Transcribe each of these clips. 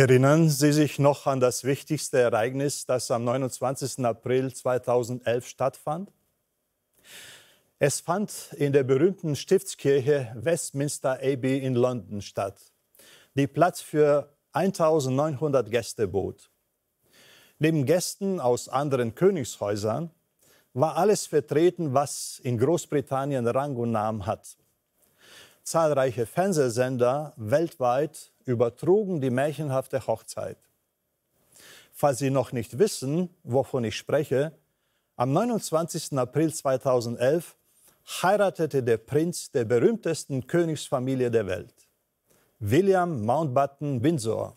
Erinnern Sie sich noch an das wichtigste Ereignis, das am 29. April 2011 stattfand? Es fand in der berühmten Stiftskirche Westminster Abbey in London statt, die Platz für 1900 Gäste bot. Neben Gästen aus anderen Königshäusern war alles vertreten, was in Großbritannien Rang und Namen hat. Zahlreiche Fernsehsender weltweit übertrugen die märchenhafte Hochzeit. Falls Sie noch nicht wissen, wovon ich spreche, am 29. April 2011 heiratete der Prinz der berühmtesten Königsfamilie der Welt, William Mountbatten Windsor,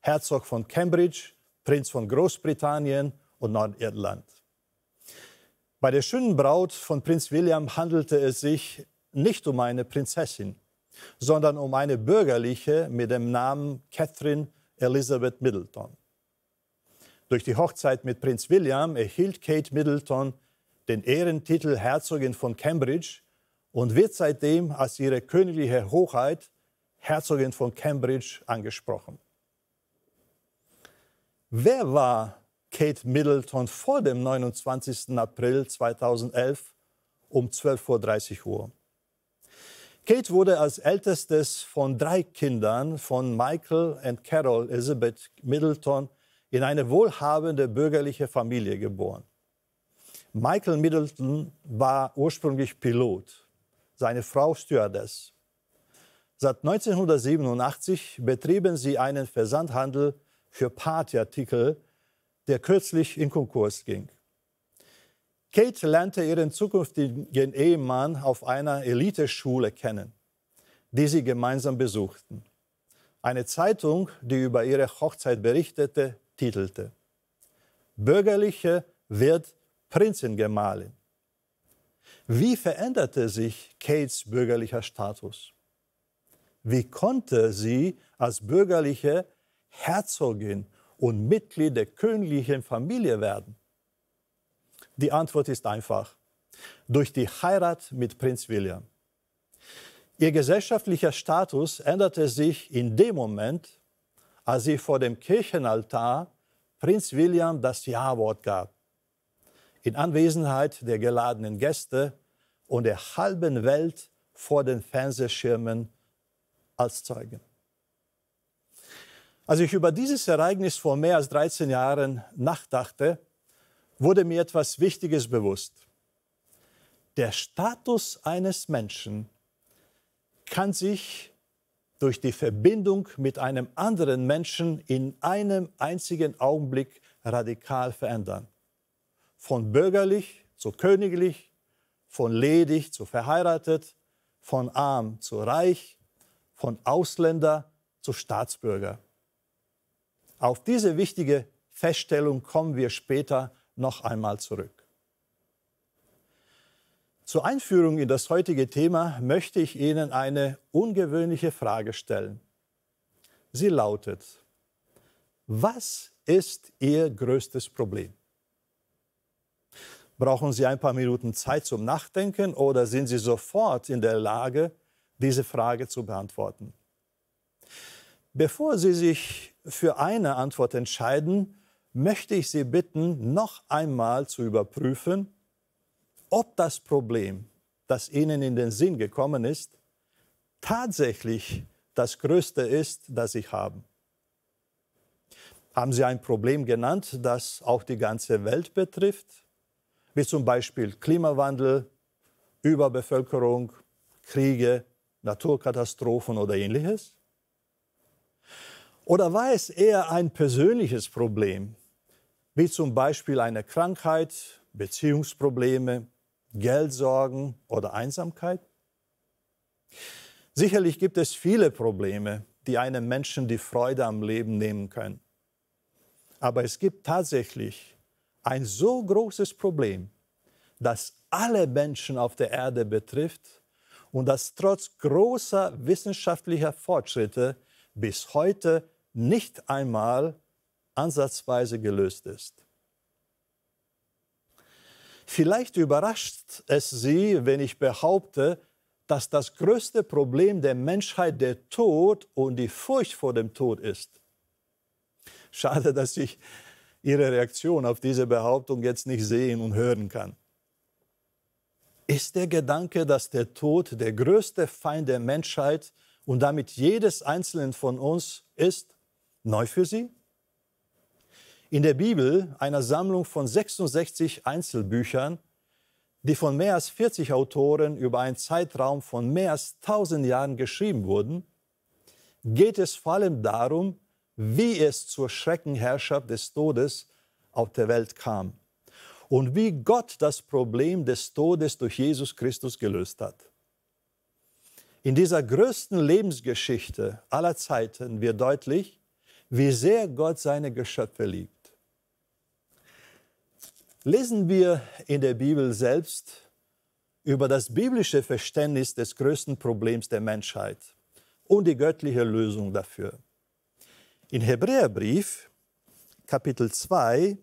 Herzog von Cambridge, Prinz von Großbritannien und Nordirland. Bei der schönen Braut von Prinz William handelte es sich nicht um eine Prinzessin, sondern um eine bürgerliche mit dem Namen Catherine Elizabeth Middleton. Durch die Hochzeit mit Prinz William erhielt Kate Middleton den Ehrentitel Herzogin von Cambridge und wird seitdem als ihre königliche Hoheit Herzogin von Cambridge angesprochen. Wer war Kate Middleton vor dem 29. April 2011 um 12.30 Uhr? Kate wurde als ältestes von drei Kindern von Michael und Carol Elizabeth Middleton in eine wohlhabende bürgerliche Familie geboren. Michael Middleton war ursprünglich Pilot, seine Frau Stewardess. Seit 1987 betrieben sie einen Versandhandel für Partyartikel, der kürzlich in Konkurs ging. Kate lernte ihren zukünftigen Ehemann auf einer Eliteschule kennen, die sie gemeinsam besuchten. Eine Zeitung, die über ihre Hochzeit berichtete, titelte Bürgerliche wird Prinzengemahlin. Wie veränderte sich Kates bürgerlicher Status? Wie konnte sie als bürgerliche Herzogin und Mitglied der königlichen Familie werden? Die Antwort ist einfach. Durch die Heirat mit Prinz William. Ihr gesellschaftlicher Status änderte sich in dem Moment, als sie vor dem Kirchenaltar Prinz William das Ja-Wort gab. In Anwesenheit der geladenen Gäste und der halben Welt vor den Fernsehschirmen als Zeugen. Als ich über dieses Ereignis vor mehr als 13 Jahren nachdachte, wurde mir etwas Wichtiges bewusst. Der Status eines Menschen kann sich durch die Verbindung mit einem anderen Menschen in einem einzigen Augenblick radikal verändern. Von bürgerlich zu königlich, von ledig zu verheiratet, von arm zu reich, von Ausländer zu Staatsbürger. Auf diese wichtige Feststellung kommen wir später noch einmal zurück. Zur Einführung in das heutige Thema möchte ich Ihnen eine ungewöhnliche Frage stellen. Sie lautet, was ist Ihr größtes Problem? Brauchen Sie ein paar Minuten Zeit zum Nachdenken oder sind Sie sofort in der Lage, diese Frage zu beantworten? Bevor Sie sich für eine Antwort entscheiden, möchte ich Sie bitten, noch einmal zu überprüfen, ob das Problem, das Ihnen in den Sinn gekommen ist, tatsächlich das größte ist, das Sie haben. Haben Sie ein Problem genannt, das auch die ganze Welt betrifft, wie zum Beispiel Klimawandel, Überbevölkerung, Kriege, Naturkatastrophen oder ähnliches? Oder war es eher ein persönliches Problem, wie zum Beispiel eine Krankheit, Beziehungsprobleme, Geldsorgen oder Einsamkeit? Sicherlich gibt es viele Probleme, die einem Menschen die Freude am Leben nehmen können. Aber es gibt tatsächlich ein so großes Problem, das alle Menschen auf der Erde betrifft und das trotz großer wissenschaftlicher Fortschritte bis heute nicht einmal ansatzweise gelöst ist. Vielleicht überrascht es Sie, wenn ich behaupte, dass das größte Problem der Menschheit der Tod und die Furcht vor dem Tod ist. Schade, dass ich Ihre Reaktion auf diese Behauptung jetzt nicht sehen und hören kann. Ist der Gedanke, dass der Tod der größte Feind der Menschheit und damit jedes Einzelnen von uns ist, neu für Sie? in der Bibel, einer Sammlung von 66 Einzelbüchern, die von mehr als 40 Autoren über einen Zeitraum von mehr als 1000 Jahren geschrieben wurden, geht es vor allem darum, wie es zur Schreckenherrschaft des Todes auf der Welt kam und wie Gott das Problem des Todes durch Jesus Christus gelöst hat. In dieser größten Lebensgeschichte aller Zeiten wird deutlich, wie sehr Gott seine Geschöpfe liebt. Lesen wir in der Bibel selbst über das biblische Verständnis des größten Problems der Menschheit und die göttliche Lösung dafür. In Hebräerbrief Kapitel 2,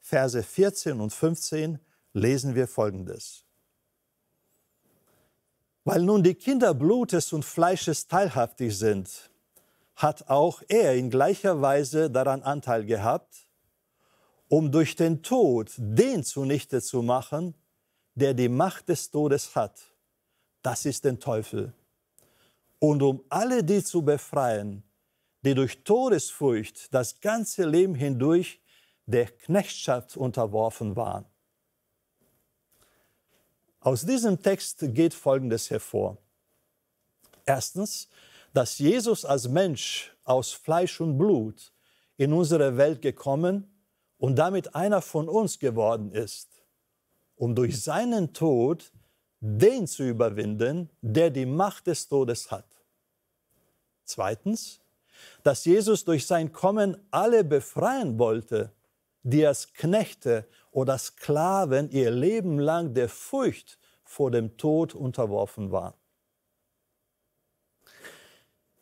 Verse 14 und 15 lesen wir Folgendes. Weil nun die Kinder Blutes und Fleisches teilhaftig sind, hat auch er in gleicher Weise daran Anteil gehabt, um durch den Tod den zunichte zu machen, der die Macht des Todes hat. Das ist den Teufel. Und um alle die zu befreien, die durch Todesfurcht das ganze Leben hindurch der Knechtschaft unterworfen waren. Aus diesem Text geht Folgendes hervor. Erstens, dass Jesus als Mensch aus Fleisch und Blut in unsere Welt gekommen und damit einer von uns geworden ist, um durch seinen Tod den zu überwinden, der die Macht des Todes hat. Zweitens, dass Jesus durch sein Kommen alle befreien wollte, die als Knechte oder Sklaven ihr Leben lang der Furcht vor dem Tod unterworfen waren.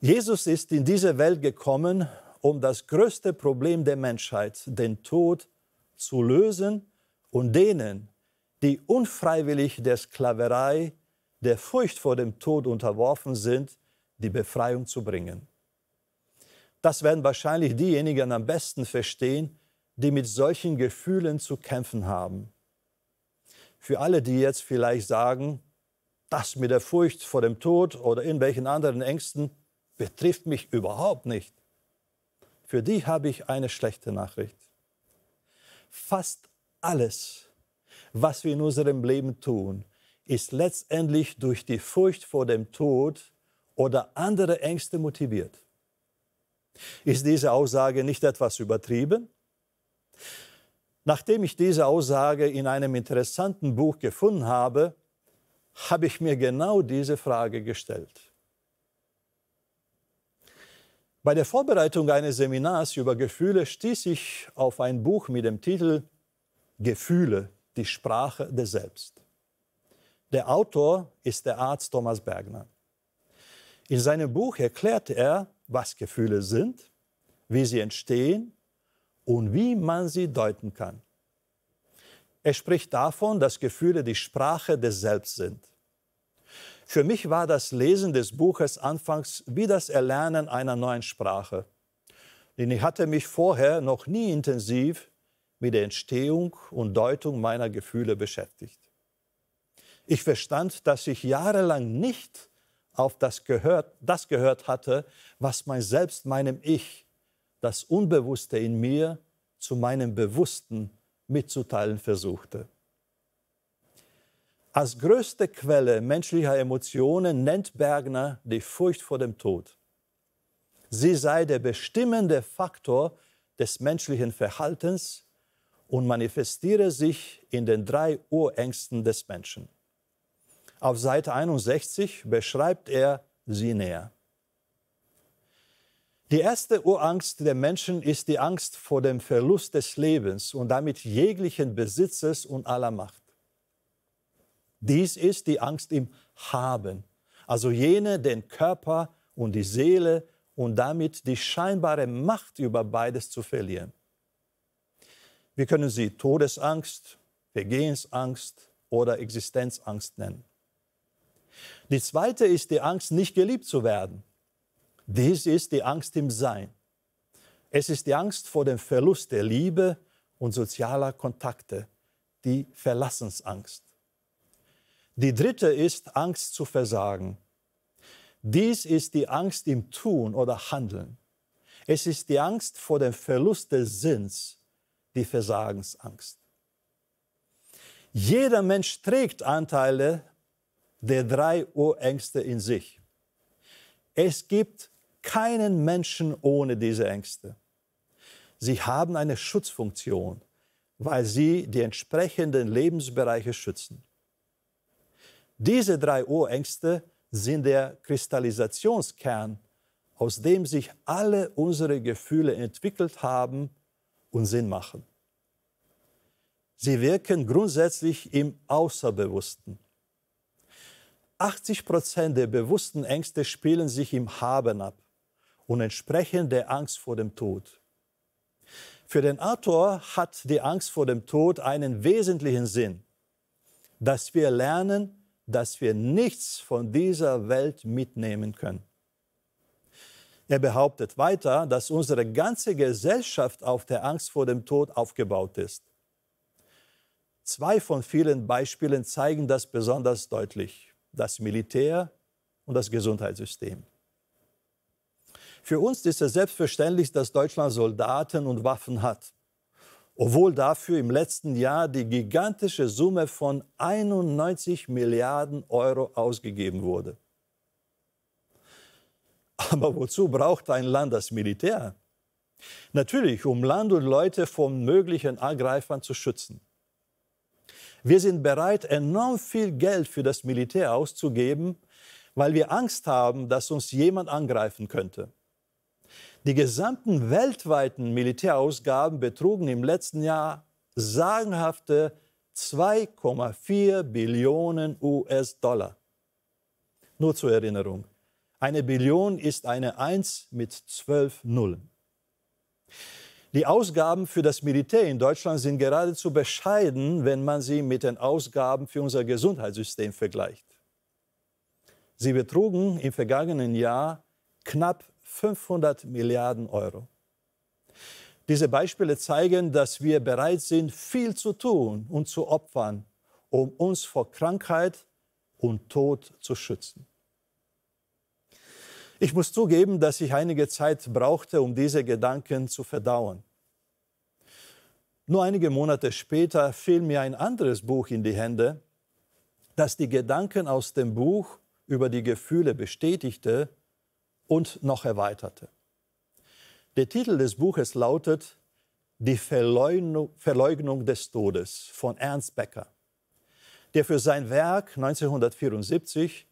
Jesus ist in diese Welt gekommen, um das größte Problem der Menschheit, den Tod, zu lösen und denen, die unfreiwillig der Sklaverei, der Furcht vor dem Tod unterworfen sind, die Befreiung zu bringen. Das werden wahrscheinlich diejenigen am besten verstehen, die mit solchen Gefühlen zu kämpfen haben. Für alle, die jetzt vielleicht sagen, das mit der Furcht vor dem Tod oder in welchen anderen Ängsten betrifft mich überhaupt nicht. Für die habe ich eine schlechte Nachricht. Fast alles, was wir in unserem Leben tun, ist letztendlich durch die Furcht vor dem Tod oder andere Ängste motiviert. Ist diese Aussage nicht etwas übertrieben? Nachdem ich diese Aussage in einem interessanten Buch gefunden habe, habe ich mir genau diese Frage gestellt. Bei der Vorbereitung eines Seminars über Gefühle stieß ich auf ein Buch mit dem Titel Gefühle, die Sprache des Selbst. Der Autor ist der Arzt Thomas Bergner. In seinem Buch erklärt er, was Gefühle sind, wie sie entstehen und wie man sie deuten kann. Er spricht davon, dass Gefühle die Sprache des Selbst sind. Für mich war das Lesen des Buches anfangs wie das Erlernen einer neuen Sprache. Denn ich hatte mich vorher noch nie intensiv mit der Entstehung und Deutung meiner Gefühle beschäftigt. Ich verstand, dass ich jahrelang nicht auf das gehört, das gehört hatte, was mein Selbst meinem Ich, das Unbewusste in mir, zu meinem Bewussten mitzuteilen versuchte. Als größte Quelle menschlicher Emotionen nennt Bergner die Furcht vor dem Tod. Sie sei der bestimmende Faktor des menschlichen Verhaltens und manifestiere sich in den drei Urängsten des Menschen. Auf Seite 61 beschreibt er sie näher. Die erste Urangst der Menschen ist die Angst vor dem Verlust des Lebens und damit jeglichen Besitzes und aller Macht. Dies ist die Angst im Haben, also jene, den Körper und die Seele und damit die scheinbare Macht über beides zu verlieren. Wir können sie Todesangst, Vergehensangst oder Existenzangst nennen. Die zweite ist die Angst, nicht geliebt zu werden. Dies ist die Angst im Sein. Es ist die Angst vor dem Verlust der Liebe und sozialer Kontakte, die Verlassensangst. Die dritte ist Angst zu versagen. Dies ist die Angst im Tun oder Handeln. Es ist die Angst vor dem Verlust des Sinns, die Versagensangst. Jeder Mensch trägt Anteile der drei Urängste in sich. Es gibt keinen Menschen ohne diese Ängste. Sie haben eine Schutzfunktion, weil sie die entsprechenden Lebensbereiche schützen. Diese drei Urängste sind der Kristallisationskern, aus dem sich alle unsere Gefühle entwickelt haben und Sinn machen. Sie wirken grundsätzlich im Außerbewussten. 80 Prozent der bewussten Ängste spielen sich im Haben ab und entsprechen der Angst vor dem Tod. Für den Autor hat die Angst vor dem Tod einen wesentlichen Sinn, dass wir lernen, dass wir nichts von dieser Welt mitnehmen können. Er behauptet weiter, dass unsere ganze Gesellschaft auf der Angst vor dem Tod aufgebaut ist. Zwei von vielen Beispielen zeigen das besonders deutlich, das Militär und das Gesundheitssystem. Für uns ist es selbstverständlich, dass Deutschland Soldaten und Waffen hat obwohl dafür im letzten Jahr die gigantische Summe von 91 Milliarden Euro ausgegeben wurde. Aber wozu braucht ein Land das Militär? Natürlich, um Land und Leute vor möglichen Angreifern zu schützen. Wir sind bereit, enorm viel Geld für das Militär auszugeben, weil wir Angst haben, dass uns jemand angreifen könnte. Die gesamten weltweiten Militärausgaben betrugen im letzten Jahr sagenhafte 2,4 Billionen US-Dollar. Nur zur Erinnerung, eine Billion ist eine 1 mit 12 Nullen. Die Ausgaben für das Militär in Deutschland sind geradezu bescheiden, wenn man sie mit den Ausgaben für unser Gesundheitssystem vergleicht. Sie betrugen im vergangenen Jahr knapp 500 Milliarden Euro. Diese Beispiele zeigen, dass wir bereit sind, viel zu tun und zu opfern, um uns vor Krankheit und Tod zu schützen. Ich muss zugeben, dass ich einige Zeit brauchte, um diese Gedanken zu verdauen. Nur einige Monate später fiel mir ein anderes Buch in die Hände, das die Gedanken aus dem Buch über die Gefühle bestätigte und noch erweiterte. Der Titel des Buches lautet Die Verleugnung, des Todes von Ernst Becker, der für sein Werk 1974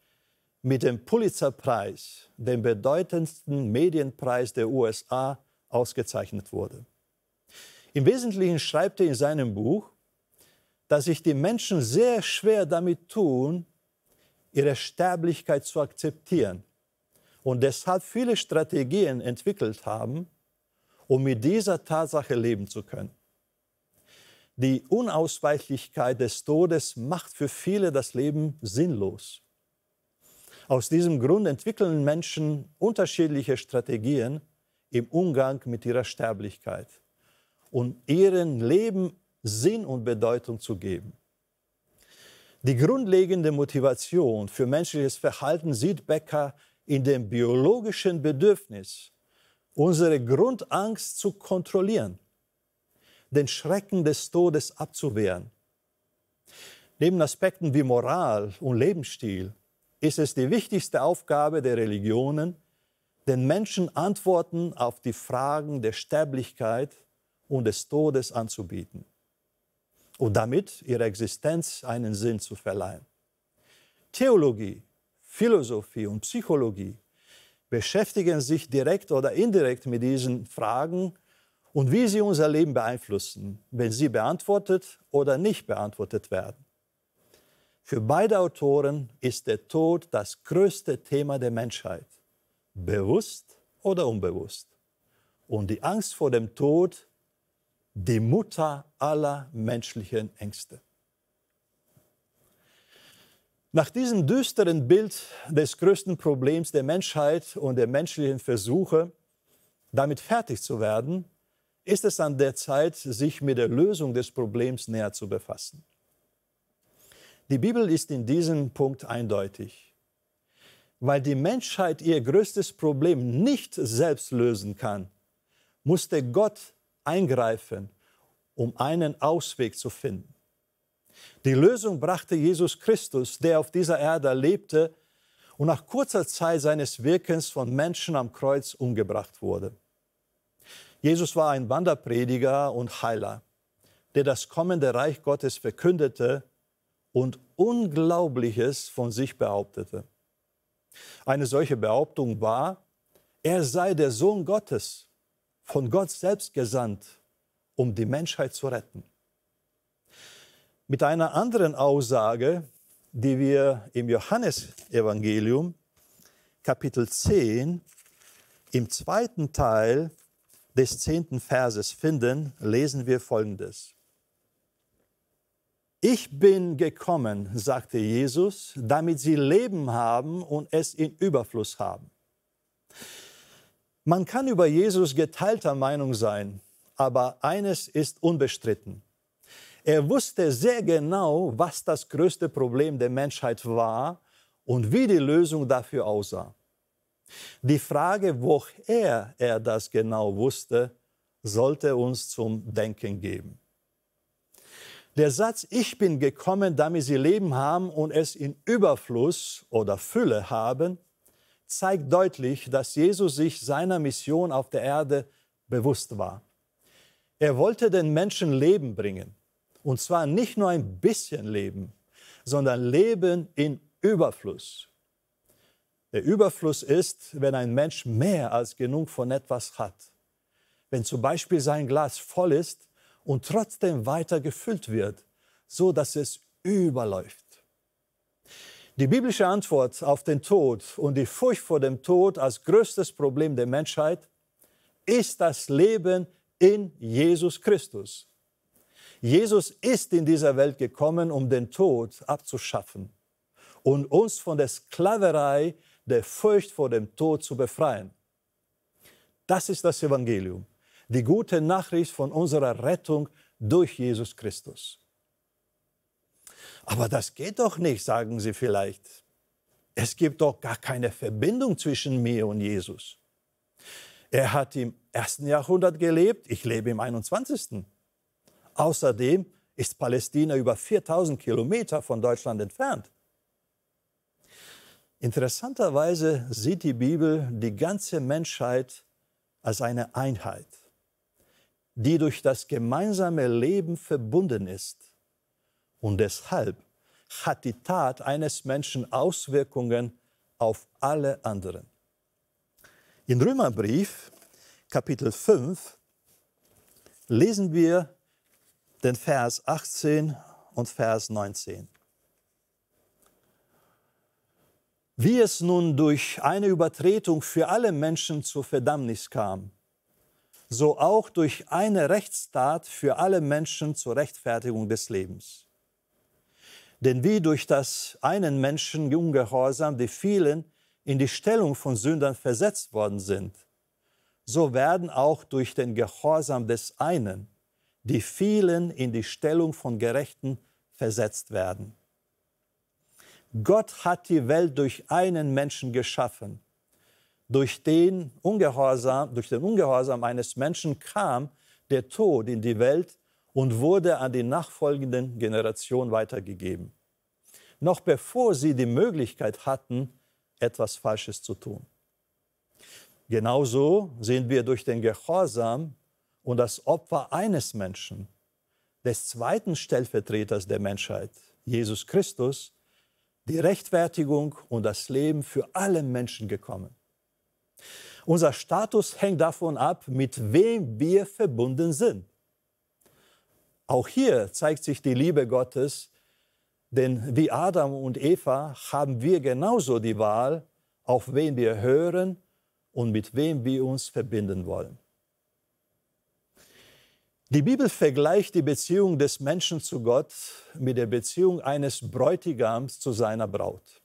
mit dem Pulitzerpreis, dem bedeutendsten Medienpreis der USA, ausgezeichnet wurde. Im Wesentlichen schreibt er in seinem Buch, dass sich die Menschen sehr schwer damit tun, ihre Sterblichkeit zu akzeptieren und deshalb viele Strategien entwickelt haben, um mit dieser Tatsache leben zu können. Die Unausweichlichkeit des Todes macht für viele das Leben sinnlos. Aus diesem Grund entwickeln Menschen unterschiedliche Strategien im Umgang mit ihrer Sterblichkeit und um ihrem Leben Sinn und Bedeutung zu geben. Die grundlegende Motivation für menschliches Verhalten sieht Becker in dem biologischen Bedürfnis, unsere Grundangst zu kontrollieren, den Schrecken des Todes abzuwehren. Neben Aspekten wie Moral und Lebensstil ist es die wichtigste Aufgabe der Religionen, den Menschen Antworten auf die Fragen der Sterblichkeit und des Todes anzubieten und damit ihrer Existenz einen Sinn zu verleihen. Theologie Philosophie und Psychologie beschäftigen sich direkt oder indirekt mit diesen Fragen und wie sie unser Leben beeinflussen, wenn sie beantwortet oder nicht beantwortet werden. Für beide Autoren ist der Tod das größte Thema der Menschheit, bewusst oder unbewusst. Und die Angst vor dem Tod, die Mutter aller menschlichen Ängste. Nach diesem düsteren Bild des größten Problems der Menschheit und der menschlichen Versuche, damit fertig zu werden, ist es an der Zeit, sich mit der Lösung des Problems näher zu befassen. Die Bibel ist in diesem Punkt eindeutig. Weil die Menschheit ihr größtes Problem nicht selbst lösen kann, musste Gott eingreifen, um einen Ausweg zu finden. Die Lösung brachte Jesus Christus, der auf dieser Erde lebte und nach kurzer Zeit seines Wirkens von Menschen am Kreuz umgebracht wurde. Jesus war ein Wanderprediger und Heiler, der das kommende Reich Gottes verkündete und Unglaubliches von sich behauptete. Eine solche Behauptung war, er sei der Sohn Gottes, von Gott selbst gesandt, um die Menschheit zu retten mit einer anderen Aussage, die wir im Johannesevangelium Kapitel 10 im zweiten Teil des zehnten Verses finden, lesen wir Folgendes. Ich bin gekommen, sagte Jesus, damit sie Leben haben und es in Überfluss haben. Man kann über Jesus geteilter Meinung sein, aber eines ist unbestritten. Er wusste sehr genau, was das größte Problem der Menschheit war und wie die Lösung dafür aussah. Die Frage, woher er das genau wusste, sollte uns zum Denken geben. Der Satz, ich bin gekommen, damit sie Leben haben und es in Überfluss oder Fülle haben, zeigt deutlich, dass Jesus sich seiner Mission auf der Erde bewusst war. Er wollte den Menschen Leben bringen. Und zwar nicht nur ein bisschen leben, sondern leben in Überfluss. Der Überfluss ist, wenn ein Mensch mehr als genug von etwas hat. Wenn zum Beispiel sein Glas voll ist und trotzdem weiter gefüllt wird, so dass es überläuft. Die biblische Antwort auf den Tod und die Furcht vor dem Tod als größtes Problem der Menschheit ist das Leben in Jesus Christus. Jesus ist in dieser Welt gekommen, um den Tod abzuschaffen und uns von der Sklaverei der Furcht vor dem Tod zu befreien. Das ist das Evangelium, die gute Nachricht von unserer Rettung durch Jesus Christus. Aber das geht doch nicht, sagen Sie vielleicht. Es gibt doch gar keine Verbindung zwischen mir und Jesus. Er hat im ersten Jahrhundert gelebt, ich lebe im 21. Jahrhundert. Außerdem ist Palästina über 4000 Kilometer von Deutschland entfernt. Interessanterweise sieht die Bibel die ganze Menschheit als eine Einheit, die durch das gemeinsame Leben verbunden ist. Und deshalb hat die Tat eines Menschen Auswirkungen auf alle anderen. Im Römerbrief, Kapitel 5, lesen wir den Vers 18 und Vers 19. Wie es nun durch eine Übertretung für alle Menschen zur Verdammnis kam, so auch durch eine Rechtstat für alle Menschen zur Rechtfertigung des Lebens. Denn wie durch das einen Menschen Ungehorsam die vielen in die Stellung von Sündern versetzt worden sind, so werden auch durch den Gehorsam des einen die vielen in die Stellung von Gerechten versetzt werden. Gott hat die Welt durch einen Menschen geschaffen. Durch den Ungehorsam, durch den Ungehorsam eines Menschen kam der Tod in die Welt und wurde an die nachfolgenden Generationen weitergegeben. Noch bevor sie die Möglichkeit hatten, etwas Falsches zu tun. Genauso sind wir durch den Gehorsam und das Opfer eines Menschen, des zweiten Stellvertreters der Menschheit, Jesus Christus, die Rechtfertigung und das Leben für alle Menschen gekommen. Unser Status hängt davon ab, mit wem wir verbunden sind. Auch hier zeigt sich die Liebe Gottes, denn wie Adam und Eva haben wir genauso die Wahl, auf wen wir hören und mit wem wir uns verbinden wollen. Die Bibel vergleicht die Beziehung des Menschen zu Gott mit der Beziehung eines Bräutigams zu seiner Braut.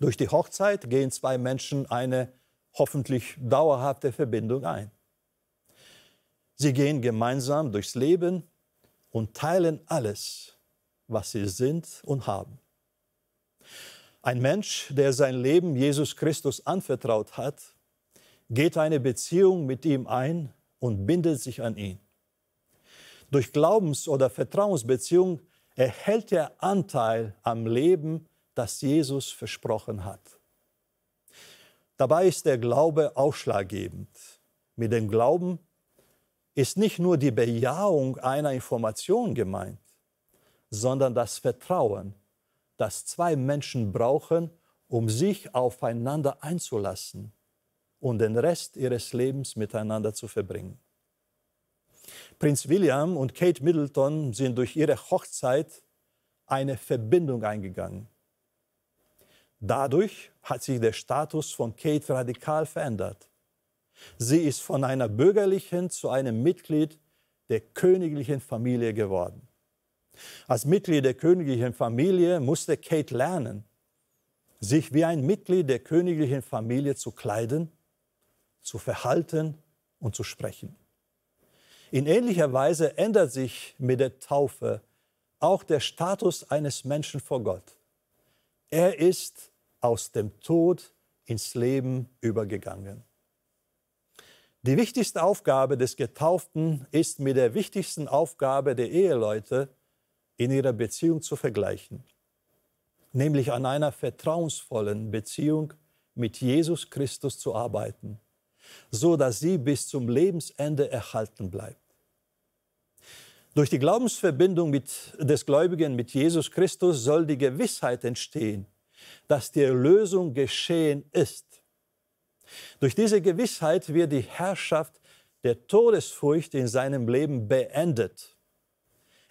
Durch die Hochzeit gehen zwei Menschen eine hoffentlich dauerhafte Verbindung ein. Sie gehen gemeinsam durchs Leben und teilen alles, was sie sind und haben. Ein Mensch, der sein Leben Jesus Christus anvertraut hat, geht eine Beziehung mit ihm ein und bindet sich an ihn. Durch Glaubens- oder Vertrauensbeziehung erhält er Anteil am Leben, das Jesus versprochen hat. Dabei ist der Glaube ausschlaggebend. Mit dem Glauben ist nicht nur die Bejahung einer Information gemeint, sondern das Vertrauen, das zwei Menschen brauchen, um sich aufeinander einzulassen und den Rest ihres Lebens miteinander zu verbringen. Prinz William und Kate Middleton sind durch ihre Hochzeit eine Verbindung eingegangen. Dadurch hat sich der Status von Kate radikal verändert. Sie ist von einer bürgerlichen zu einem Mitglied der königlichen Familie geworden. Als Mitglied der königlichen Familie musste Kate lernen, sich wie ein Mitglied der königlichen Familie zu kleiden, zu verhalten und zu sprechen. In ähnlicher Weise ändert sich mit der Taufe auch der Status eines Menschen vor Gott. Er ist aus dem Tod ins Leben übergegangen. Die wichtigste Aufgabe des Getauften ist mit der wichtigsten Aufgabe der Eheleute in ihrer Beziehung zu vergleichen, nämlich an einer vertrauensvollen Beziehung mit Jesus Christus zu arbeiten so dass sie bis zum Lebensende erhalten bleibt. Durch die Glaubensverbindung mit, des Gläubigen mit Jesus Christus soll die Gewissheit entstehen, dass die Erlösung geschehen ist. Durch diese Gewissheit wird die Herrschaft der Todesfurcht in seinem Leben beendet.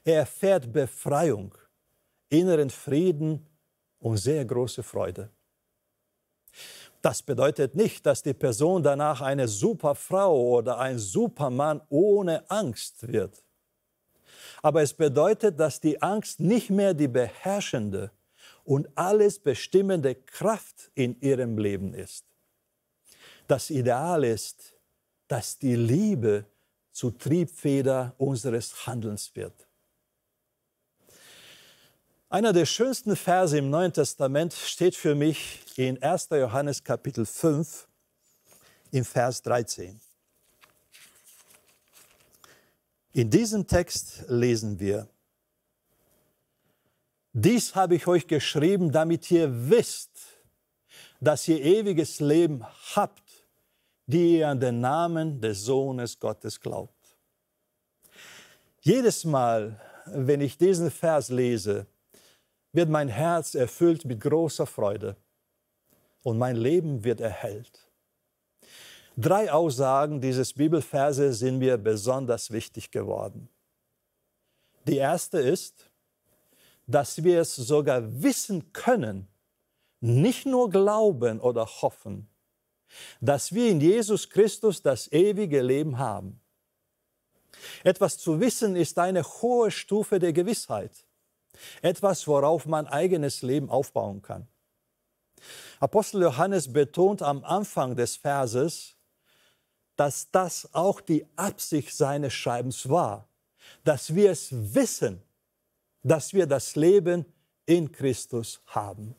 Er erfährt Befreiung, inneren Frieden und sehr große Freude. Das bedeutet nicht, dass die Person danach eine Superfrau oder ein Supermann ohne Angst wird. Aber es bedeutet, dass die Angst nicht mehr die beherrschende und alles bestimmende Kraft in ihrem Leben ist. Das Ideal ist, dass die Liebe zu Triebfeder unseres Handelns wird. Einer der schönsten Verse im Neuen Testament steht für mich in 1. Johannes Kapitel 5 im Vers 13. In diesem Text lesen wir, dies habe ich euch geschrieben, damit ihr wisst, dass ihr ewiges Leben habt, die ihr an den Namen des Sohnes Gottes glaubt. Jedes Mal, wenn ich diesen Vers lese, wird mein Herz erfüllt mit großer Freude und mein Leben wird erhellt. Drei Aussagen dieses Bibelverse sind mir besonders wichtig geworden. Die erste ist, dass wir es sogar wissen können, nicht nur glauben oder hoffen, dass wir in Jesus Christus das ewige Leben haben. Etwas zu wissen ist eine hohe Stufe der Gewissheit. Etwas, worauf man eigenes Leben aufbauen kann. Apostel Johannes betont am Anfang des Verses, dass das auch die Absicht seines Schreibens war, dass wir es wissen, dass wir das Leben in Christus haben.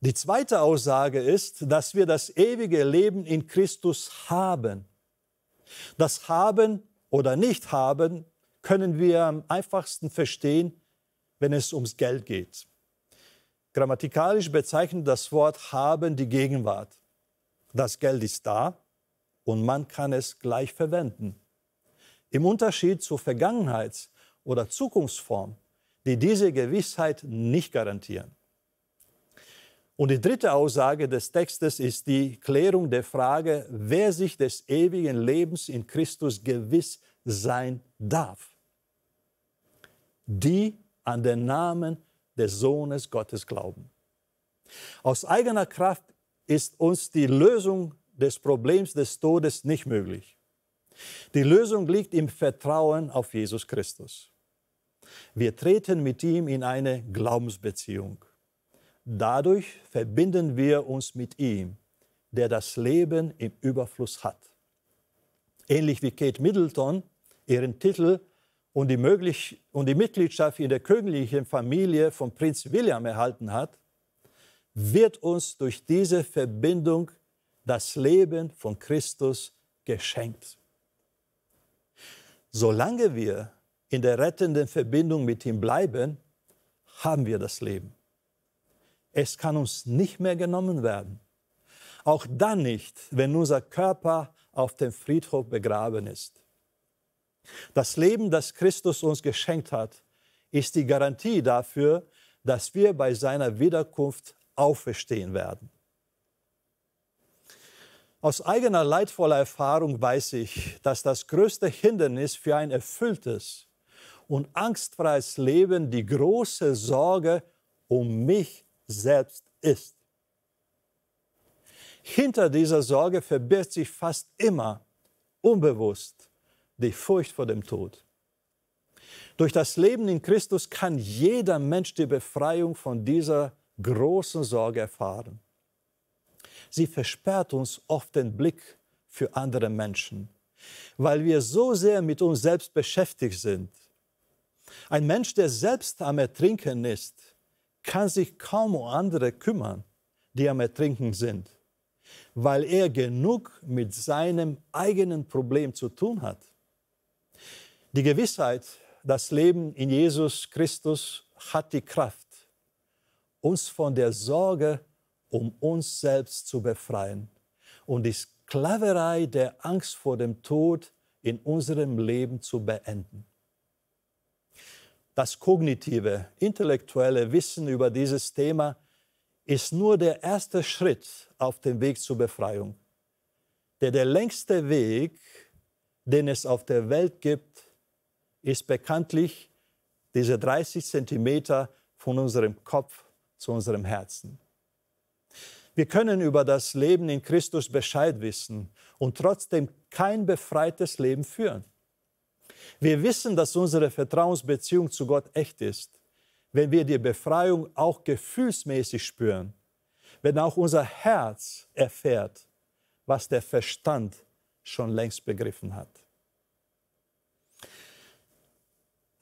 Die zweite Aussage ist, dass wir das ewige Leben in Christus haben. Das Haben oder nicht haben können wir am einfachsten verstehen, wenn es ums Geld geht. Grammatikalisch bezeichnet das Wort haben die Gegenwart. Das Geld ist da und man kann es gleich verwenden. Im Unterschied zur Vergangenheits- oder Zukunftsform, die diese Gewissheit nicht garantieren. Und die dritte Aussage des Textes ist die Klärung der Frage, wer sich des ewigen Lebens in Christus gewiss sein darf die an den Namen des Sohnes Gottes glauben. Aus eigener Kraft ist uns die Lösung des Problems des Todes nicht möglich. Die Lösung liegt im Vertrauen auf Jesus Christus. Wir treten mit ihm in eine Glaubensbeziehung. Dadurch verbinden wir uns mit ihm, der das Leben im Überfluss hat. Ähnlich wie Kate Middleton ihren Titel und die, möglich und die Mitgliedschaft in der königlichen Familie von Prinz William erhalten hat, wird uns durch diese Verbindung das Leben von Christus geschenkt. Solange wir in der rettenden Verbindung mit ihm bleiben, haben wir das Leben. Es kann uns nicht mehr genommen werden. Auch dann nicht, wenn unser Körper auf dem Friedhof begraben ist. Das Leben, das Christus uns geschenkt hat, ist die Garantie dafür, dass wir bei seiner Wiederkunft auferstehen werden. Aus eigener leidvoller Erfahrung weiß ich, dass das größte Hindernis für ein erfülltes und angstfreies Leben die große Sorge um mich selbst ist. Hinter dieser Sorge verbirgt sich fast immer unbewusst die Furcht vor dem Tod. Durch das Leben in Christus kann jeder Mensch die Befreiung von dieser großen Sorge erfahren. Sie versperrt uns oft den Blick für andere Menschen, weil wir so sehr mit uns selbst beschäftigt sind. Ein Mensch, der selbst am Ertrinken ist, kann sich kaum um andere kümmern, die am Ertrinken sind, weil er genug mit seinem eigenen Problem zu tun hat. Die Gewissheit, das Leben in Jesus Christus hat die Kraft, uns von der Sorge um uns selbst zu befreien und die Sklaverei der Angst vor dem Tod in unserem Leben zu beenden. Das kognitive, intellektuelle Wissen über dieses Thema ist nur der erste Schritt auf dem Weg zur Befreiung, der der längste Weg, den es auf der Welt gibt, ist bekanntlich diese 30 Zentimeter von unserem Kopf zu unserem Herzen. Wir können über das Leben in Christus Bescheid wissen und trotzdem kein befreites Leben führen. Wir wissen, dass unsere Vertrauensbeziehung zu Gott echt ist, wenn wir die Befreiung auch gefühlsmäßig spüren, wenn auch unser Herz erfährt, was der Verstand schon längst begriffen hat.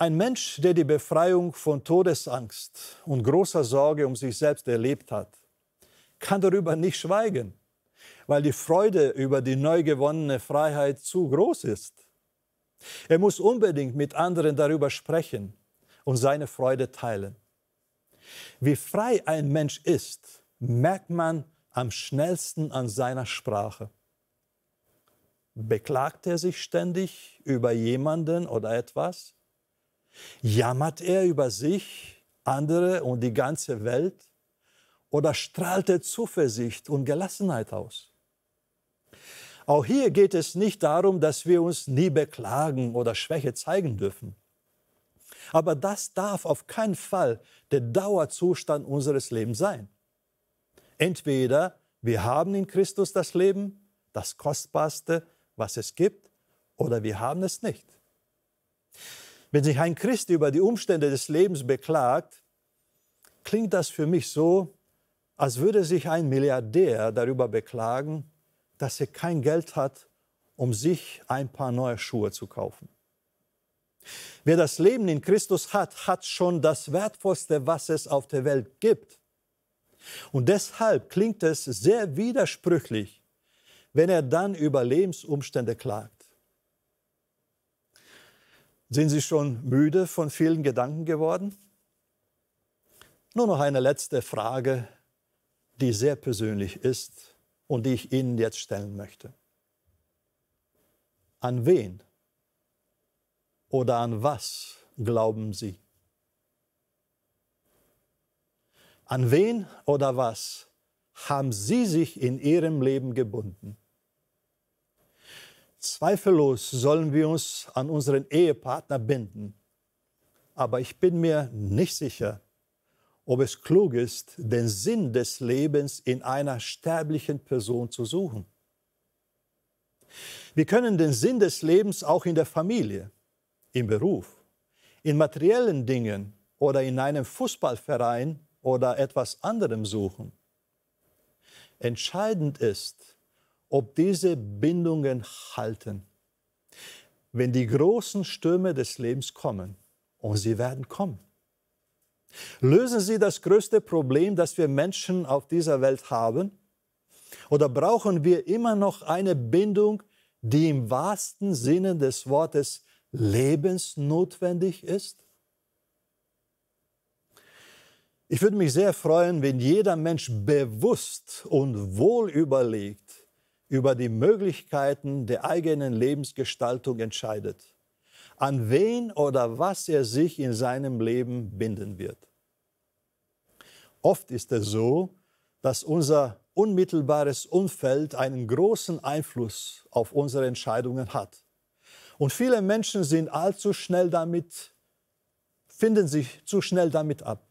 Ein Mensch, der die Befreiung von Todesangst und großer Sorge um sich selbst erlebt hat, kann darüber nicht schweigen, weil die Freude über die neu gewonnene Freiheit zu groß ist. Er muss unbedingt mit anderen darüber sprechen und seine Freude teilen. Wie frei ein Mensch ist, merkt man am schnellsten an seiner Sprache. Beklagt er sich ständig über jemanden oder etwas? Jammert er über sich, andere und die ganze Welt? Oder strahlt er Zuversicht und Gelassenheit aus? Auch hier geht es nicht darum, dass wir uns nie beklagen oder Schwäche zeigen dürfen. Aber das darf auf keinen Fall der Dauerzustand unseres Lebens sein. Entweder wir haben in Christus das Leben, das Kostbarste, was es gibt, oder wir haben es nicht. Wenn sich ein Christ über die Umstände des Lebens beklagt, klingt das für mich so, als würde sich ein Milliardär darüber beklagen, dass er kein Geld hat, um sich ein paar neue Schuhe zu kaufen. Wer das Leben in Christus hat, hat schon das Wertvollste, was es auf der Welt gibt. Und deshalb klingt es sehr widersprüchlich, wenn er dann über Lebensumstände klagt. Sind Sie schon müde von vielen Gedanken geworden? Nur noch eine letzte Frage, die sehr persönlich ist und die ich Ihnen jetzt stellen möchte. An wen oder an was glauben Sie? An wen oder was haben Sie sich in Ihrem Leben gebunden? Zweifellos sollen wir uns an unseren Ehepartner binden. Aber ich bin mir nicht sicher, ob es klug ist, den Sinn des Lebens in einer sterblichen Person zu suchen. Wir können den Sinn des Lebens auch in der Familie, im Beruf, in materiellen Dingen oder in einem Fußballverein oder etwas anderem suchen. Entscheidend ist, ob diese Bindungen halten. Wenn die großen Stürme des Lebens kommen, und oh, sie werden kommen, lösen sie das größte Problem, das wir Menschen auf dieser Welt haben? Oder brauchen wir immer noch eine Bindung, die im wahrsten Sinne des Wortes lebensnotwendig ist? Ich würde mich sehr freuen, wenn jeder Mensch bewusst und wohl überlegt, über die Möglichkeiten der eigenen Lebensgestaltung entscheidet, an wen oder was er sich in seinem Leben binden wird. Oft ist es so, dass unser unmittelbares Umfeld einen großen Einfluss auf unsere Entscheidungen hat. Und viele Menschen sind allzu schnell damit, finden sich zu schnell damit ab.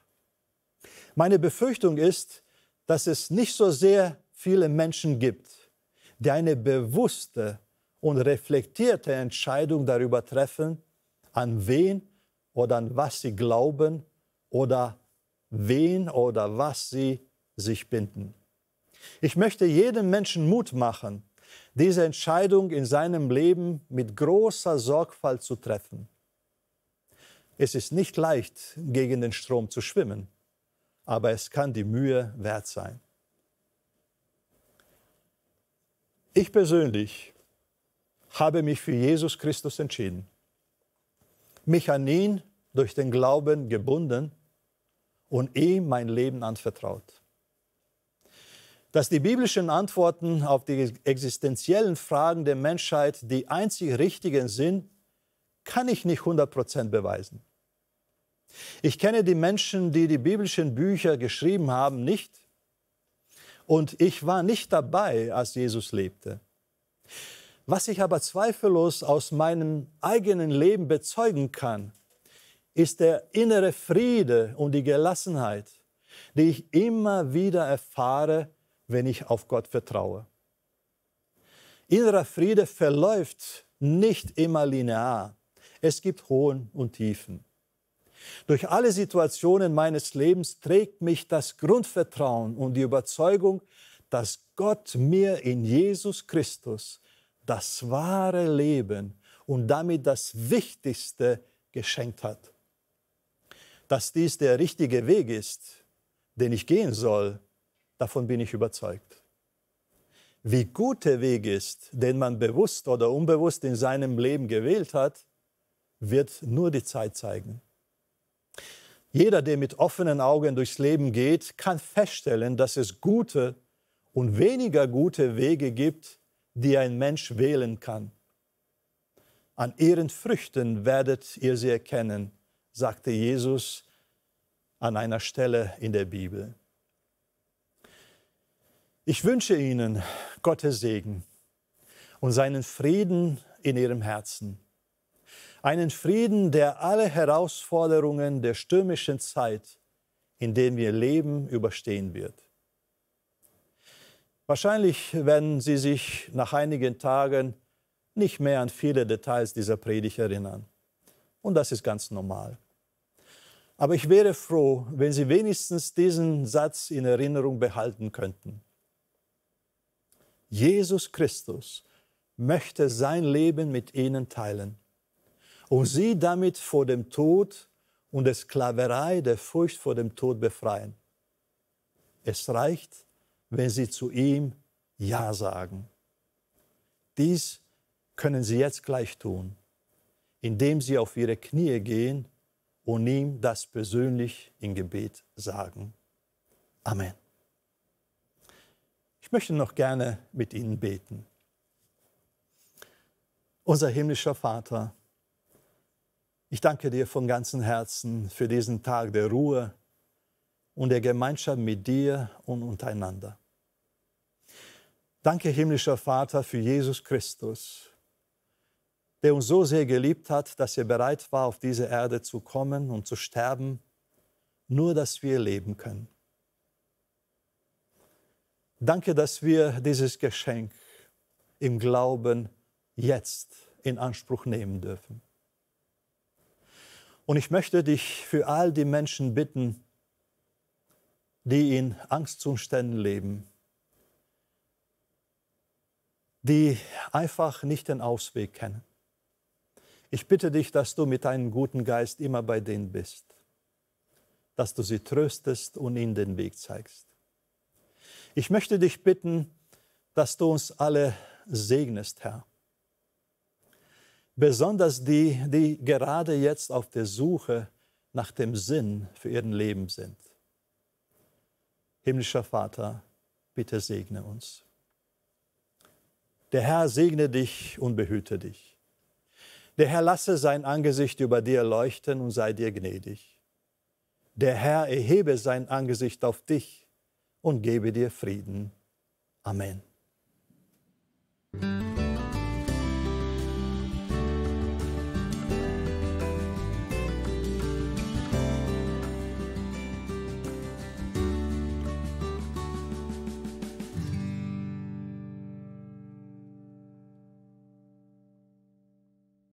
Meine Befürchtung ist, dass es nicht so sehr viele Menschen gibt, die eine bewusste und reflektierte Entscheidung darüber treffen, an wen oder an was sie glauben oder wen oder was sie sich binden. Ich möchte jedem Menschen Mut machen, diese Entscheidung in seinem Leben mit großer Sorgfalt zu treffen. Es ist nicht leicht, gegen den Strom zu schwimmen, aber es kann die Mühe wert sein. Ich persönlich habe mich für Jesus Christus entschieden, mich an ihn durch den Glauben gebunden und ihm mein Leben anvertraut. Dass die biblischen Antworten auf die existenziellen Fragen der Menschheit die einzig richtigen sind, kann ich nicht 100% beweisen. Ich kenne die Menschen, die die biblischen Bücher geschrieben haben, nicht und ich war nicht dabei, als Jesus lebte. Was ich aber zweifellos aus meinem eigenen Leben bezeugen kann, ist der innere Friede und die Gelassenheit, die ich immer wieder erfahre, wenn ich auf Gott vertraue. Innerer Friede verläuft nicht immer linear. Es gibt Hohen und Tiefen. Durch alle Situationen meines Lebens trägt mich das Grundvertrauen und die Überzeugung, dass Gott mir in Jesus Christus das wahre Leben und damit das Wichtigste geschenkt hat. Dass dies der richtige Weg ist, den ich gehen soll, davon bin ich überzeugt. Wie gut der Weg ist, den man bewusst oder unbewusst in seinem Leben gewählt hat, wird nur die Zeit zeigen. Jeder, der mit offenen Augen durchs Leben geht, kann feststellen, dass es gute und weniger gute Wege gibt, die ein Mensch wählen kann. An ihren Früchten werdet ihr sie erkennen, sagte Jesus an einer Stelle in der Bibel. Ich wünsche Ihnen Gottes Segen und seinen Frieden in Ihrem Herzen. Einen Frieden, der alle Herausforderungen der stürmischen Zeit, in der wir leben, überstehen wird. Wahrscheinlich werden Sie sich nach einigen Tagen nicht mehr an viele Details dieser Predigt erinnern. Und das ist ganz normal. Aber ich wäre froh, wenn Sie wenigstens diesen Satz in Erinnerung behalten könnten. Jesus Christus möchte sein Leben mit Ihnen teilen und sie damit vor dem Tod und der Sklaverei, der Furcht vor dem Tod befreien. Es reicht, wenn sie zu ihm Ja sagen. Dies können sie jetzt gleich tun, indem sie auf ihre Knie gehen und ihm das persönlich im Gebet sagen. Amen. Ich möchte noch gerne mit Ihnen beten. Unser himmlischer Vater, ich danke dir von ganzem Herzen für diesen Tag der Ruhe und der Gemeinschaft mit dir und untereinander. Danke, himmlischer Vater, für Jesus Christus, der uns so sehr geliebt hat, dass er bereit war, auf diese Erde zu kommen und zu sterben, nur dass wir leben können. Danke, dass wir dieses Geschenk im Glauben jetzt in Anspruch nehmen dürfen. Und ich möchte dich für all die Menschen bitten, die in Angstzuständen leben, die einfach nicht den Ausweg kennen. Ich bitte dich, dass du mit deinem guten Geist immer bei denen bist, dass du sie tröstest und ihnen den Weg zeigst. Ich möchte dich bitten, dass du uns alle segnest, Herr besonders die, die gerade jetzt auf der Suche nach dem Sinn für ihren Leben sind. Himmlischer Vater, bitte segne uns. Der Herr segne dich und behüte dich. Der Herr lasse sein Angesicht über dir leuchten und sei dir gnädig. Der Herr erhebe sein Angesicht auf dich und gebe dir Frieden. Amen.